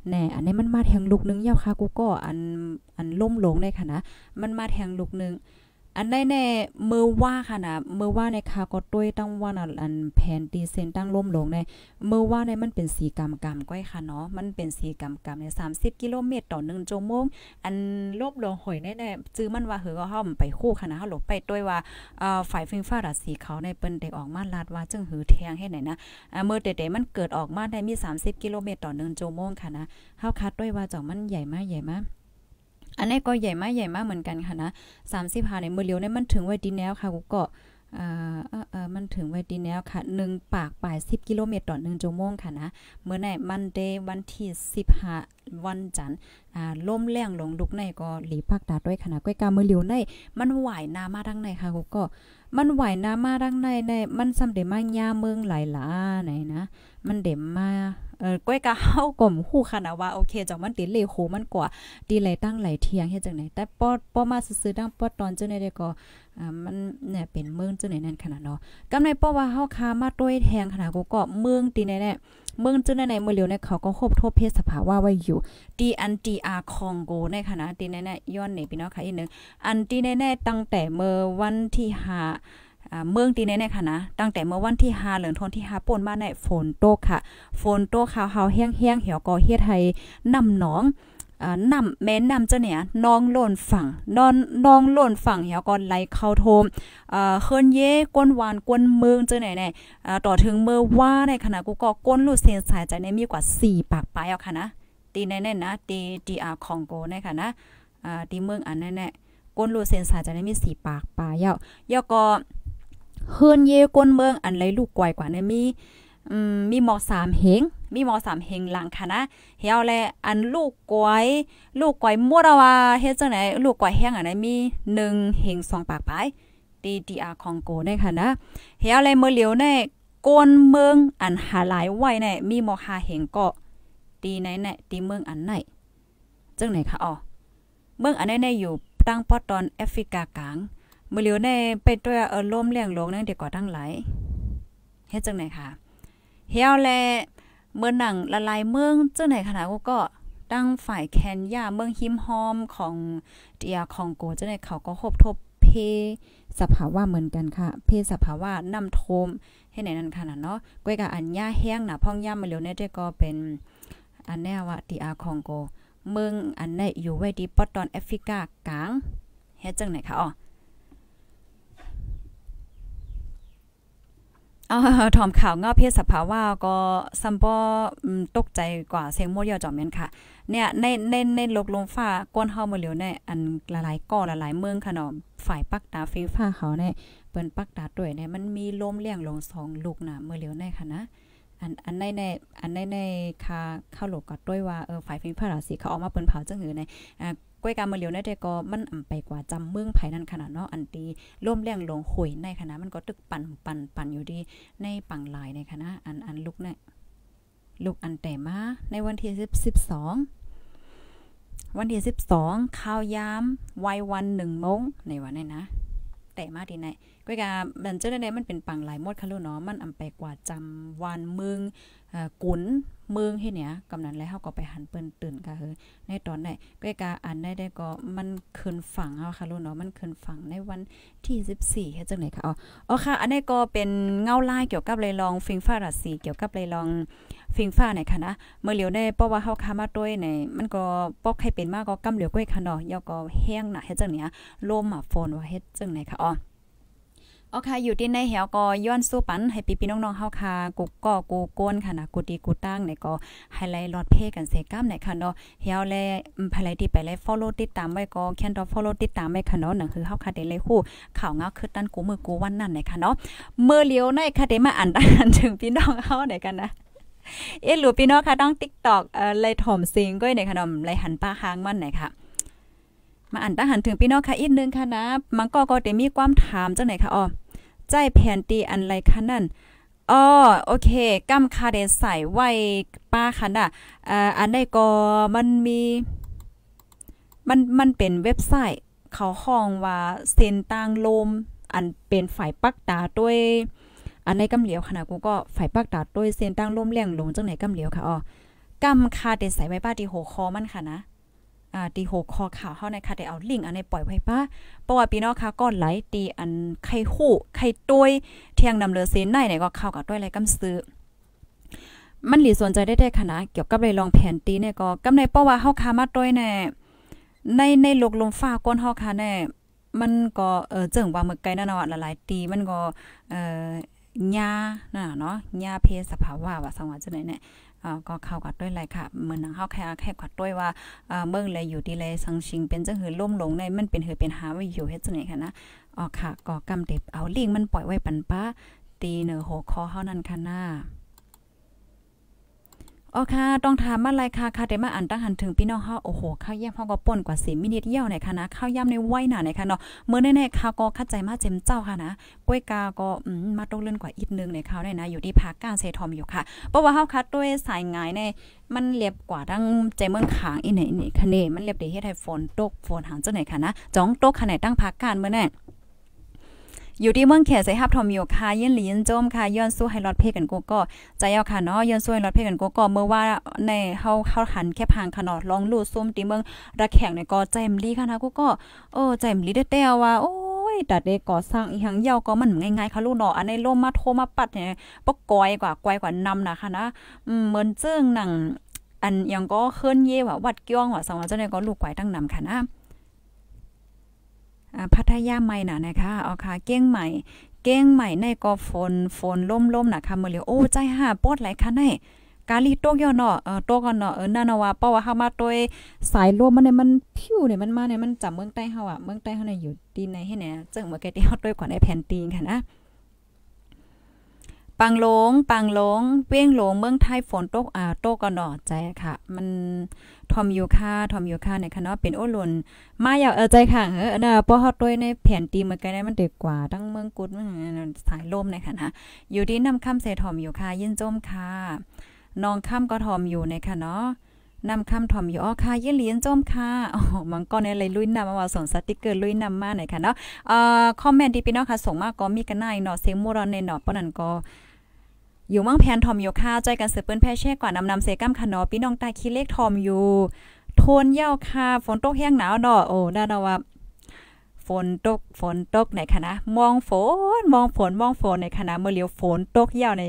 แน่ อันนี้มันมาแทงลูกนึงเยาค่ะ กูก็อัน อันล้มลงได้ค่ะนะ มันมาแทงลูกนึงอันไน้แน่มือว่าค่ะนะมือว่าในคาก็ุ้วยตั้งว่านะอันแผนดีเซน ตั้งล่มลงในมือว่าในมันเป็นสีกรรมกรรมก้อยค่ะ เนาะ มันเป็นสีกรรมกรรมใน 30 กิโลเมตรต่อหนึ่งชั่วโมง อันลบลงหอยแน่ๆจื้อมันว่าเหือก็ห้อมไปคู่ค่ะนะหลบไปด้วยว่าเอ่อฝ่ายฟิงฟ้ารัดสีเขาในเปิ้นเด้ออกมาลาดว่าจึงหือแทงให้ไหนนะเมื่อเด่ๆมันเกิดออกมาได้มี 30 กิโลเมตรต่อหนึ่งชั่วโมงค่ะนะเฮาคัดด้วยว่าจองมันใหญ่มากใหญ่มากอันนี้ก็ใหญ่มากใหญ่มากเหมือนกันค่ะนะสามสิบหาในมือเลียวเนี่ยมันถึงไว้ดีแนวค่ะกูก็เออเออเมันถึงไว้ดีแลวค่ะหนึ่งปากป่ายสิบกิโลเมตรต่อหนึ่งชั่วโมงค่ะนะ เมื่อไหนมันเดย์วันที่สิบห้าวันจันทร์ อ่าลมแรงลงลุกในก็หลีพักตาด้วยขนะดก้อยกามือเหลียวใน มันไหวน้ามาดังในค่ะกูก็มันไหวน้ามาดังในในมันสำเด็จมายาเมืองหลายหลาไหนนะมันเด็มมาเออก้อยกะเฮากลมคู่นาดว่าโอเคจังมันติเลโคมันกว่าตีไหลตั้งไหลเทียงเฮ็ดจังไหนแต่ป้อป้อมาซื้อๆตั้งป้อตอนเจ้านได้ก็อ่ามันเนี่ยเป็นเมืองเจ้าไหนนั่นขนาดเนาะกำในป้อว่าเฮาคามาต้วยแทงขนาดกูก็เมืองตีนแน่เมืองเจ้าหนในเมื่อเร็วเนี่ยเขาก็ครบทบเพศสภาวะไว้อยู่ตีอันตีอาคองโก ในขณะตีนแน่ย้อนนี่พี่น้องค่ะอีกนึงอันตีนแน่ตั้งแต่เมื่อวันที่5เมืองตีเน่ยค่ะนะ ตั้งแต่เมื่อวันที่ 5เหลืองทนที่5ป่นมาในฝนโตค่ะฝนโตกขาวเฮาแห้งๆเหี่ยวก่อเฮ็ดให้น้ำหนองนำแม่นำจะเนี่ยน้องล่นฝั่ง นอนน้องล่นฝั่งเหี่ยวก่อนไหลเข้าโทมเอ่อเคินเยก้นหวานก้นเมืองจะไหนเน่ต่อถึงเมื่อว่าในขณะกูก็ก้นลูเส้นสายใจในมีกว่า 4 ปากปลายเอาค่ะนะ ตีแน่ๆนะ ตีตีอาของโกเนค่ะนะอ่าตีเมืองอันแน่ๆก้นลูเส้นสายใจในมี4ปากปลายเอายอก็เฮือนเยก้นเมืองอันไรลูกกวยกว่าเนี่ยมีมีหมอสามเหงมีหมอสามเหงหลังค่ะนะเฮาแล อันลูกกวย ลูกกวยมัวรว่าเฮ็ดจังไหนลูกกวยแห้งอันไหนมีหนึ่งเหงสองปากไปตีดีอาของโกีด้ค่ะนะเฮาแลเมื่อเหลียวใน่ก้นเมืองอันหาหลายไว้เน่มีหมอหาเหงก็ตีไหนแน่ตีเมืองอันไหนจังไหนคะอ๋อเมืองอันไหนเน่อยู่ตั้งปอตอนแอฟริกากลางมือเหลียวในไปตัวเออล้มเลี้ยงลงนั่งเด็กก่อทั้งหลายเฮ็ดจังไหนค่ะเฮียวแลเมื่อหนังละลายเมืองจังไหนขนาดก็ตั้งฝ่ายแคนยาเมืองหิมหอมของเดียของโกจังไหนเขาก็ครบทบเพสภาวะเหมือนกันค่ะเพสภาวะนำโทมให้ไหนนั่นค่ะเนาะก้วยกับอันย่าแห้งนะพ่องย่ามาเหลียวในเด้ก็เป็นอันแน่ว่าดีอาของโกเมืองอันไหนอยู่ไว้ดีปอตอนแอฟริกากลางเฮ็ดจังไหนคะอ๋อออถอมข่าวงอเพศสภาวะก็ซัมปอตกใจกว่าเสียงโมดยอจอมเมียนค่ะ เนี่ยในในในลกลมฟ้าก้นเฮามาเหลียวในอันละลายก่อละลายเมืองขนมฝ่ายปักตาฟีฟ้าเขาเนี่ยเปิ้นปักตาด้วยเนี่ยมันมีลมเลี้ยงลงสองลูกนะเมื่อเหลียวในค่ะนะอันอันในในอันในในคาเข้าหลกก็ดด้วยว่าเออฝ่ายฟีฟ้าราศีเขาออกมาเปิ้นเผาจังหือในอ่าก้วยกามาเหลียวในแต่ก็มันอำไปกว่าจำเมืองไผนั้นขนาดเนาะอันตีล่มแรงลงหุยในคณะมันก็ตึกปั่นปั่นปั่นอยู่ดีในปังหลายในคณะอันอันลุกเนี่ยลูกอันแต่มาในวันที่12 วันที่12ข้าวยามวัยวันหนึ่งโมงในวันนี้นะแต่มาที่ไหนก็กามันเจ้าได้มันเป็นปังหลายมดคะลูกเนาะมันอำไปกว่าจำวันเมืองกุนเมืองที่เนี่ยกำนั้นแล้วเฮาก็ไปหันเปิ้นตื่นกะเฮยในตอนได้ก็กาอันได้ได้ก็มันขึ้นฝั่งเฮาค่ะลูกเนาะมันขึ้นฝั่งในวันที่14เฮ็ดจังได๋ค่ะอ๋ออค่ะอันนี้ก็เป็นเงาลายเกี่ยวกับเลยลองฟิงฟ้าราศีเกี่ยวกับเลยลองฟิงฟ้าไหนค่ะนะเมื่อเหลียวได้เพราะว่าเฮาคามาต้วยในมันก็ปอกให้เป็นมากก็กำเหลียวก้อยค่ะเนาะยอก็แห้งน่ะเฮ็ดจังเนี่ยลมอ่ะฝนว่าเฮ็ดจังได๋ค่ะอ๋ออเคอยู่ที่ในแหวก็ย้อนสู้ปันให้พี่พี่น้องๆเฮาค่ะกุกก็กูโกนค่ะนะกูดีกูตั้งในก็ไฮไลท์ลอดเพ่กันเสก้ามในค่ะเนาะแหวและภายไลที่ไปไลฟอลโล่ติดตามไว้ก็แค่นดอฟอลโล่ติดตามไว้ค่ะเนาะหนังคือเฮาค่ะเดเลยคู่ข่าวเงาคือตั้นกูมือกูวันนั่นในค่ะเนาะเมื่อเลี้ยวในค่ะเดมาอ่านอ่านถึงพี่น้องเฮาไหนกันนะเอ๊ะหลูพี่น้องค่ะต้องติ๊กตอกเอ่อไลถ่มซิงก้อยในค่ะเนาะไลหันป้าหางมันไหนค่ะมาอ่านตาหันถึงพี่น้องค่ะอีกนึงค่ะนะมังก็ก็จะมีความถามจังไหนค่ะอ๋อใจแผ่นตีอันไรคะนั่นอ๋อ โอเคกำคาเดใส่ไว้ป้าคะน่ะอ่ออันใดก็มันมีมันมันเป็นเว็บไซต์ เขาห้องว่าเซนตางลม อันเป็นฝ่ายปักตาด้วย อันในกำเหลียวขณะกูก็ฝ่ายปักตาด้วยเซนตางลมแรงลงจังไหนกำเหลียวค่ะอ๋อกำคาเดใส่ไว้ป้าที่โคอมันค่ะนะอ่าตีโหคอข่าวเฮาในค่ะได้เอาลิงก์อันในปล่อยไว้ป้าเพราะว่าพี่น้องค่ะก็ไหลตีอันไข่คู่ไข่ต้วยเที่ยงนำเลือเซนในนี่ ก็เข้ากับต้วยไรกำซื้อ มันหลีสนใจได้ได้ขนาดเกี่ยวกับเลยลองแผนตีเนี่ยก็กำในเพราะว่าเฮาคามาต้วยแน่ในในโลกลมฟ้าก้นเฮาค่ะแน่ มันก็เออเจิงว่าเมื่อไกลนั่นเนาะหลายๆตีมันก็เอ่อยญาน่ะเนาะยญาเพศสภาวะว่าสังว่าจังไหนเนี่ยก็เข้ากัดด้วยไรค่ะเหมือนนังเข้าแค่แค่กัดด้วยว่าเมืองเลยอยู่ดีเลยสังชิงเป็นจังหือล่มลงในมันเป็นหือเป็นหาไว้อยู่เฮ็ดจังไหนค่ะนะอ๋อค่ะ ก็กำเด็บเอา ลิงมันปล่อยไว้ปันป้าตีเนอโหคอเฮานั่นค่ะหน้าอ๋อค่ะต้องถามมาเลยค่ะค่ะแต่มาอ่านตั้งหันถึงพี่น้องเฮาโอ้โหข้าว่ยมเฮาก็ป่นกว่า10มินิเยี่ยวในค่ะนะข้าวย่ำในไว้หน่าในค่ะเนาะเมื่อแน่ๆค่ะก็คัดใจมาเจ็มเจ้าค่ะนะ กล้วยกาก็อืมมาตกเลื่อนกว่าอีกนึงในขาได้นะ อยู่ที่ภาคกลางเซทอมอยู่ค่ะ เพราะว่าเฮาคัดด้วยสายงายในมันเรียบกว่าทั้งใจเมืองขางอีไหนนี่คะเนมันเรียบได้เฮ็ดให้ฝนตกฝนหางจังไหนค่ะนะจ้องตกะไหนตั้งภาคกลางเมื่อแน่อยู่ที่เมืองแขใส่ฮับทอมอยู่คาเยินหลีินจมค่ะย้อนสู้ให้รอดเพกันกูก็ใจเอาค่ะเนาะย้อนสู้ให้รอดเพกันกูก็เมื่อว่าในเฮาเข้าหันแค่พางขนาดลองลู่ซุ่มตีเมืองระแข่งในก็ใจมลีค่ะนะกูก็โอ้ใจมลีได้แต่ว่า โอ้ยแัดได้ก่อสร้างอีหังเยาก็มันง่ายๆค่ะลูกเนาะอันในร่มมาโทมาปัด เนี่ยปกกอยกว่าไกยกว่านำนะค่ะนะอืมเหมือนเจิ้งหนังอันยังก็เคลื่อนเย่ว่าวัดเกี้ยงว่าสองว่าเจ้าเนี่ยก็ลูกไกวตั้งนำค่ะนะพัทยาใหม่น่ะนะคะเอาค่ะเก้งใหม่ เก้งใหม่ในกอฝนฝนล่มๆน่ะค่ะมื้อเรียวโอ้ใจหาปอดหลายค่ะในกาลีโตกยอเนาะเออโตกอนเนาะเออนั่นว่าเป้าว่าเฮามาตวยสายลมมันเนี่ยมันผิวเนี่ยมันมาเนี่ยมันจับเมืองใต้เฮาอ่ะเมืองใต้เฮาเนี่ยอยู่ตีนในให้แน่จึงเมื่อกี้ที่เฮาตวยก่อนไอ้แผ่นตีนค่ะนะปังหลงปังหลงเปี้ยงหลงเมืองไทยฝนตกอ่าโตกก็หนอใจค่ะ มันทอมยูค่าทอมยูค่าในคณะเป็นโอลุนมาอยากเออใจค่ะ เออนะราะฮอตด้วยในแผ่นตีมันก็ได้มันเด็กกว่าตั้งเมืองกุดมันสายลมในค่ะนะอยู่ที่นำคำเส่ทอมยูค่ายินจมค่ะน้องค่ำก็ทอมอยู่ในคณะนาำคำถ่อมอยู่อ้อค่ะยี่เลี้ยนจมค่ะอ๋อมังกรในเลยลุยนำมาว่าส่งสติกเกอร์ลุยนำมาหน่อยค่ะเนาะเอ่อคอมเมนต์ดีพี่น้องค่ะส่งมากก็มีกันหน่อยเนาะเซงมูรอนในเนาะปนันก็อยู่มั่งแพนทอมอยู่ค่าใจกันเสือเปิ้นแพ่แช่กว่านำนำเซกัมขนอปี่น้องตาคิดเลขทอมอยู่ทนเย้าค่ะฝนตกแห้งหนาวดอโอ้ด้านว่าฝนตกฝนตกไหนคะนะมองฝนมองฝนมองฝนในคณะเมื่อเลี้ยวฝนตกเยาใน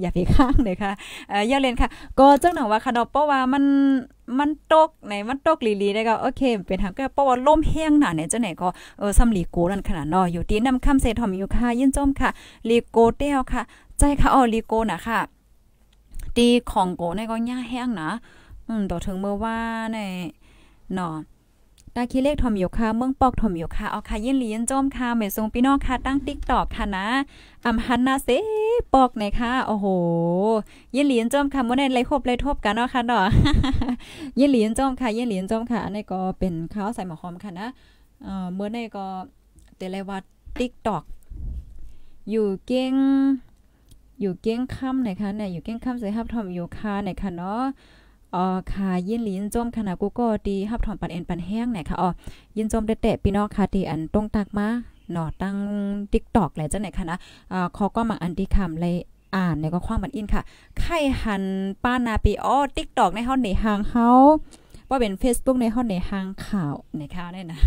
อย่าไปข้างเลยค่ะเอ่อยาเรียนค่ะ ก็เจ้าหนังว่าคนอเพราะว่ามันมันตกในมันตกลีลีได้ก็โอเค เป็นทางก็เพราะว่าลมแห้งหนาเนี่ยเจ้าไหนก็เออซ้ำลีโกนั่นขนาดนออยู่ตี่นำคำเสทอมอยู่ค่ะยินจมค่ะลีโกเตียวค่ะใจค่ะออลิโกนะค่ะ ตีของโกในก็ย่าแห้งนะ อืมต่อถึงเมื่อว่าในหนอตาคีเลขถมอยู่ค่ะ เมืองปอกถมอยู่ ค่ะเอาค่ะยินหลียนจอมค่ะเม่ทรงพี่น้องค่ะ ตั้งติ๊กตอกค่ะนะอำฮันนาเซปอกไหนค่ะ โอ้โหยินหลียนจอมค่ะเมื่อในไรครบไรทบกันเนาะค่ะเนาะยินหลียนจอมค่ะยินหลียนจอมค่ะนี้ก็เป็นข้าวใส่หมอหอมค่ะนะ เอ่อเมื่อในก็เตเลวัดติ๊กตอกอยู่เก่งอยู่เก้งค่ำไหนคะเนี่ยอยู่เก้งค่ำใส่ฮับทอมอยู่คาไหนคะเนาะอ๋อค่ะยินลิ้นจมขนาดกูก็ดีฮับถอมปันเอ็นปันแห้งไหนค่ะอ๋อยินจมเตะพี่น้องค่ะที่อันตรงตักมาหนอตั้งติ๊กตอกแหละจ้าไหนคะนะอ่าขอก็มาอันที่คำเลยอ่านเนี่ยก็ควางมันอินค่ะไข่หันป้านาปีอ้อติ๊กตอกในห้องในหางเฮาว่าเป็น Facebook ในห้องในหางข่าวในข่าวเนี่ยนะ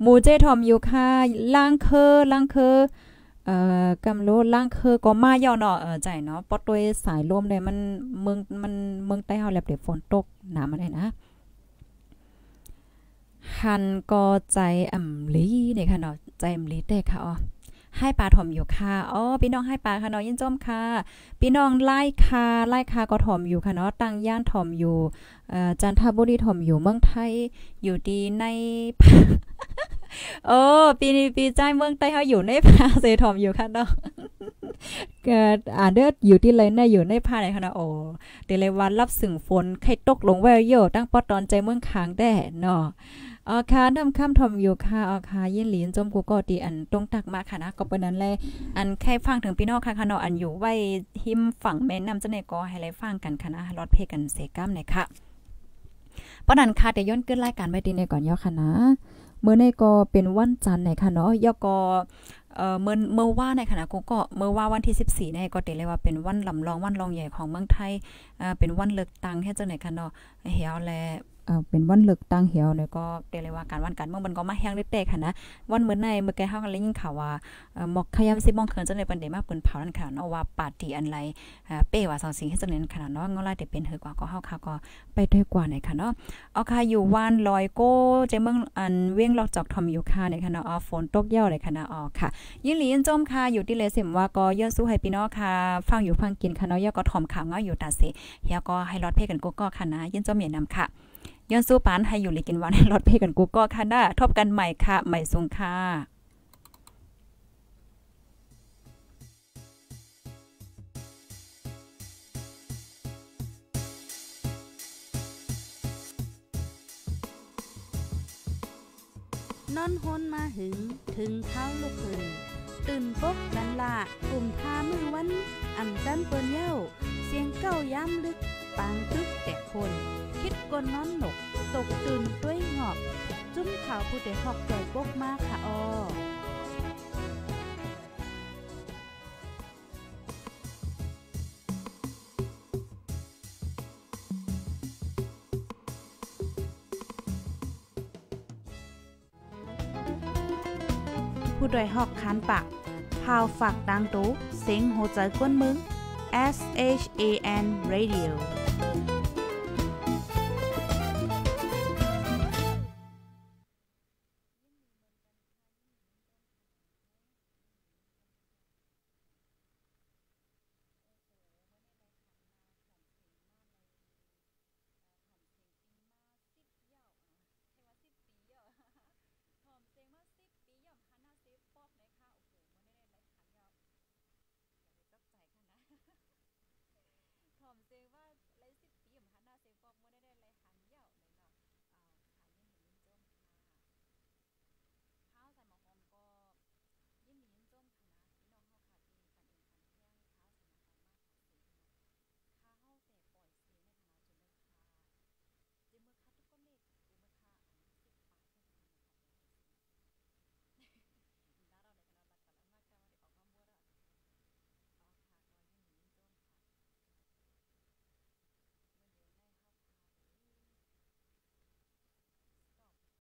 หมูเจทอมอยู่ค่ะล่างเคอล่างเคอเอ่อกำโลล่างคือก็มาย่อเนาะเออใจเนาะปอตัวยสายลมเลยมันเมืองมันเมืองใต้เฮาแลบเดี๋ยวฝนตกหนามาได้นะหันก็ใจอ่ำลีเนี่ยค่ะเนาะใจอ่ำลีแต่ค่ะอ๋อให้ปลาถมอยู่ค่ะอ๋อพี่น้องให้ปลาค่ะเนาะยินจมค่ะ พี่น้องไล่ค่ะไล่ค่ะก็ถมอยู่ค่ะเนาะตั้งย่านถมอยู่จันทบุรีถมอยู่เมืองไทยอยู่ดีในโอ้ปีนี้ปีใจเมืองใต้เขาอยู่ในพาเซทอมอยู่ค่ะเนาะเกิดอ่านเด้ออยู่ที่เลยน่อยู่ในผ้าไหนคะนะโอ้เดลวันรับสึ่งฝนไข่ตกลงแววโยตั้งปอตอนใจเมืองค้างแด่เนาะอาคารทำค้าทอมอยู่ค่ะอาคารเย็นหลินจมกูก็ดีอันตรงตักมาค่ะนะก็เป็นนั้นเลยอันแค่ฟังถึงพี่น้องค่ะค่ะเนาะอันอยู่ไว้หิมฝั่งแม่น้ำจะหนก็ให้ไรฟังกันค่ะนะรอดเพกันเสก้ามเลยค่ะปนันค่ะเดี๋ยวย้อนขึ้นรายการไปดีในก่อนย่อค่ะนะเมื่อในก็เป็นวันจันทร์ในค่ะเนาะยกอเมื่อเมื่อว่าในขณะกูก็เมื่อว่าวันที่14ในก็เตเลยว่าเป็นวันลำลองวันลองใหญ่ของเมืองไทยเป็นวันเลือกตั้งแค่จังไหนคะเนาะเหี่ยวแลเป็นวันเลือกตั้งเหี่ยวนี่วก็เตเลยว่าการวันการเมืองมันก็มาแห้งเล็กๆค่ะนะวันเมื่อในเมื่อแกเฮาก็เลยยิงข่าวว่าหมอกขยำสิมองเขินจังได๋ปานใดมาเปิ้นเผานั่นค่ะเนาะว่าปาร์ตี้อันไรเป้ว่าสองสิ่งให้จังนั้นค่ะเนาะงอลาได้เป็นเฮอกว่าก็เฮาค่ะก็ไปด้วยกว่าในค่ะเนาะเอาค่ะอยู่วันลอยโก้ใจเมืองอันเวียงลอกจอกทอมอยู่ค่ะในค่ะเนาะอ๋อฝนตกเย่าเลยค่ะเนาะออค่ะยินหลีนจมค่ะอยู่ที่เลยเสิมว่าก็ย้อนสู้ให้พี่น้องค่ะ ฟังอยู่ฟังกินค่ะเนาะย่อก็ทอมข่าวง้ออยู่ตาเสเฮียก็ให้รอดเพ่กันก็ก็ค่ะนะยินจมเหมียนำค่ะย้อนสู้ปานให้อยู่ลีกินวันใหรถเพกันกูก็ค่ะนะาทบกันใหม่ค่ะ ใหม่สงค่ะนอนฮนมาหึงถึงเท้าลูกหึงตื่นปกกันละกลุ่มทามือวันอัำจันเปิ้นเย้าเสียงเก้าย้ำลึกปังตึกแต่คนคิดก้นน้อนหนกตกตื่นด้วยหงอบ จุ้มข่าวผู้เด็กหอกใจปกมากค่ะออผู้ดยหอกคันปากพาวฝากดังตู้เซ็งโหใจกวนมึง S H A N Radio